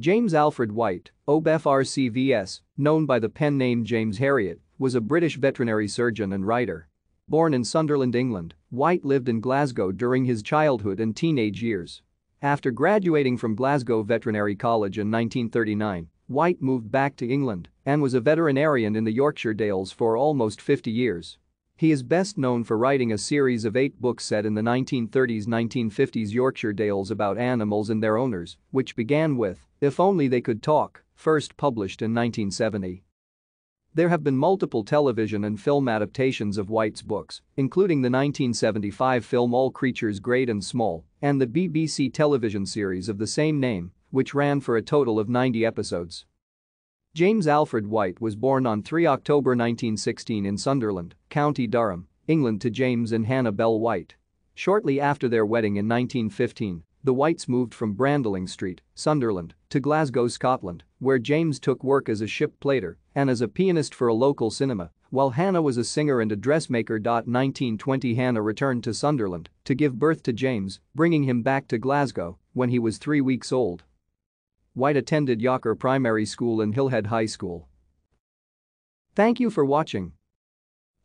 James Alfred White, OBFRCVS, known by the pen name James Harriet, was a British veterinary surgeon and writer. Born in Sunderland, England, White lived in Glasgow during his childhood and teenage years. After graduating from Glasgow Veterinary College in 1939, White moved back to England and was a veterinarian in the Yorkshire Dales for almost 50 years. He is best known for writing a series of eight books set in the 1930s-1950s Yorkshire Dales about animals and their owners, which began with If Only They Could Talk, first published in 1970. There have been multiple television and film adaptations of White's books, including the 1975 film All Creatures Great and Small and the BBC television series of the same name, which ran for a total of 90 episodes. James Alfred White was born on 3 October 1916 in Sunderland, County Durham, England to James and Hannah Bell White. Shortly after their wedding in 1915, the Whites moved from Brandling Street, Sunderland, to Glasgow, Scotland, where James took work as a ship plater and as a pianist for a local cinema, while Hannah was a singer and a dressmaker. 1920 Hannah returned to Sunderland to give birth to James, bringing him back to Glasgow when he was three weeks old. White attended Yocker Primary School and Hillhead High School. Thank you for watching.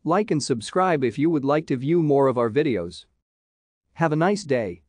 Like and subscribe if you would like to view more of our videos. Have a nice day.